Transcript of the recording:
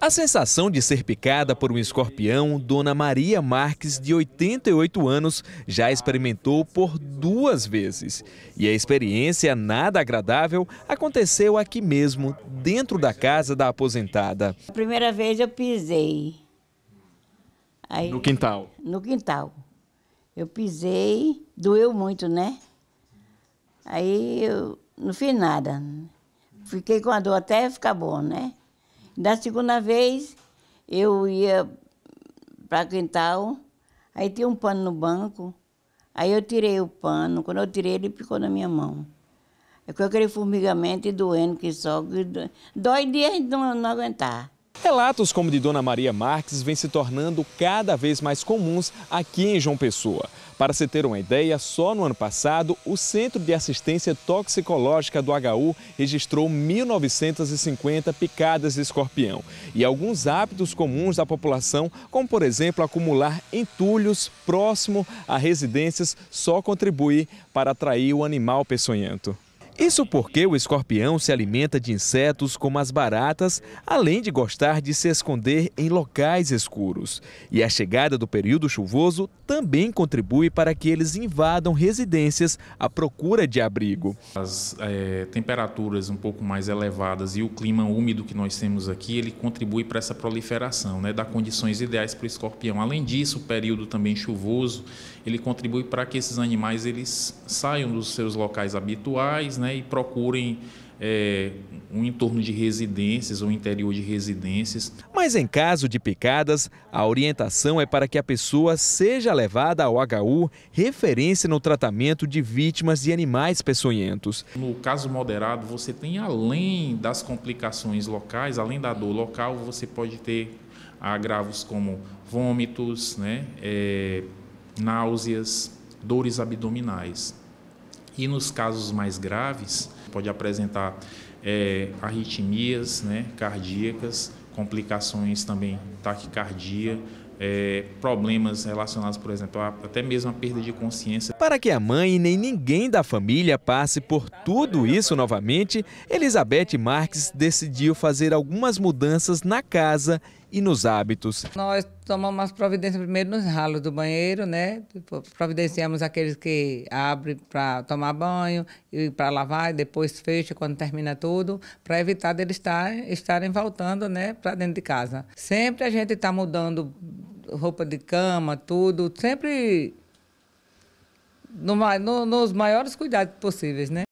A sensação de ser picada por um escorpião, Dona Maria Marques, de 88 anos, já experimentou por duas vezes. E a experiência nada agradável aconteceu aqui mesmo, dentro da casa da aposentada. A primeira vez eu pisei. Aí, no quintal? No quintal. Eu pisei, doeu muito, né? Aí eu não fiz nada. Fiquei com a dor até ficar bom, né? Da segunda vez, eu ia para quintal, aí tinha um pano no banco, aí eu tirei o pano, quando eu tirei, ele picou na minha mão. É com aquele formigamento e doendo que só. Dói dias de não, não aguentar. Relatos como de Dona Maria Marques vêm se tornando cada vez mais comuns aqui em João Pessoa. Para se ter uma ideia, só no ano passado, o Centro de Assistência Toxicológica do HU registrou 1.950 picadas de escorpião e alguns hábitos comuns da população, como por exemplo acumular entulhos próximo a residências, só contribui para atrair o animal peçonhento. Isso porque o escorpião se alimenta de insetos como as baratas, além de gostar de se esconder em locais escuros. E a chegada do período chuvoso também contribui para que eles invadam residências à procura de abrigo. As é, temperaturas um pouco mais elevadas e o clima úmido que nós temos aqui, ele contribui para essa proliferação, né, dá condições ideais para o escorpião. Além disso, o período também chuvoso, ele contribui para que esses animais eles saiam dos seus locais habituais, né, né, e procurem é, um entorno de residências ou um interior de residências. Mas em caso de picadas, a orientação é para que a pessoa seja levada ao HU, referência no tratamento de vítimas de animais peçonhentos. No caso moderado, você tem além das complicações locais, além da dor local, você pode ter agravos como vômitos, né, é, náuseas, dores abdominais. E nos casos mais graves, pode apresentar é, arritmias né, cardíacas, complicações também, taquicardia, é, problemas relacionados, por exemplo, a, até mesmo a perda de consciência. Para que a mãe nem ninguém da família passe por tudo isso novamente, Elizabeth Marques decidiu fazer algumas mudanças na casa e nos hábitos. Nós tomamos as providências primeiro nos ralos do banheiro, né? Providenciamos aqueles que abrem para tomar banho e para lavar, e depois fecha quando termina tudo, para evitar deles estar, estarem voltando, né, para dentro de casa. Sempre a gente está mudando roupa de cama, tudo, sempre no, no, nos maiores cuidados possíveis, né?